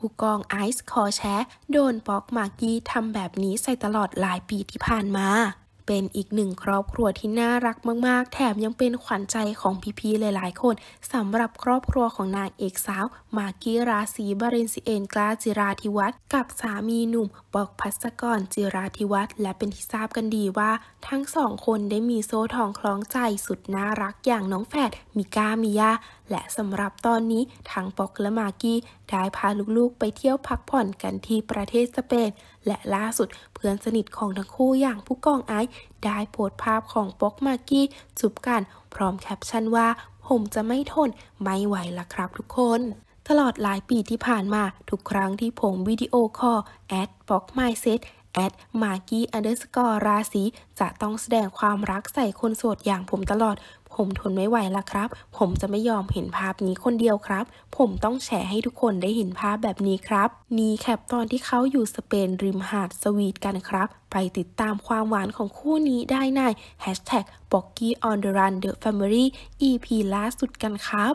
ผู้กองไอซ์คอแชโดนป๊อกมากกี้ทำแบบนี้ใส่ตลอดหลายปีที่ผ่านมา เป็นอีกหนึ่งครอบครัวที่น่ารักมาก ๆ แถมยังเป็นขวัญใจของพี่ๆหลายๆคนสำหรับครอบครัวของนางเอกสาว มากกี้ราศีบรินซีเอนกลาจิราธิวัฒน์กับสามีหนุ่มบอกพัสกรจิราธิวัฒน์และเป็นที่ทราบกันดีว่า ทั้งสองคนได้มีโซ่ทองคล้องใจสุดน่ารักอย่างน้องแฝดมิก้ามิยาและสำหรับตอนนี้ทั้งปอกและมากกี้ได้พาลูกๆ ไปเที่ยวพักผ่อนกันที่ประเทศสเปน และล่าสุดเพื่อนสนิทของทั้งคู่อย่างผู้กองไอซ์ได้โพสต์ภาพของป๊อกมากกี้ จุบกัน พร้อมแคปชั่นว่า ผมจะไม่ทนไม่ไหวละครับทุกคน ตลอดหลายปีที่ผ่านมา ทุกครั้งที่ผมวิดีโอคอลแอดบ็อกไมเซตแอดมากี้อันเดอร์สกอร์ราศีจะต้องแสดงความรักใส่คนโสดอย่างผมตลอด ผมทนไม่ไหวละครับ ผมจะไม่ยอมเห็นภาพนี้คนเดียวครับ ผมต้องแชร์ให้ทุกคนได้เห็นภาพแบบนี้ครับ นี่แคปตอนที่เขาอยู่สเปนริมหาดสวีทกันครับ ไปติดตามความหวานของคู่นี้ได้ในบ a s ก t a g b o g g y on the run the family EP ล่าสุดกันครับ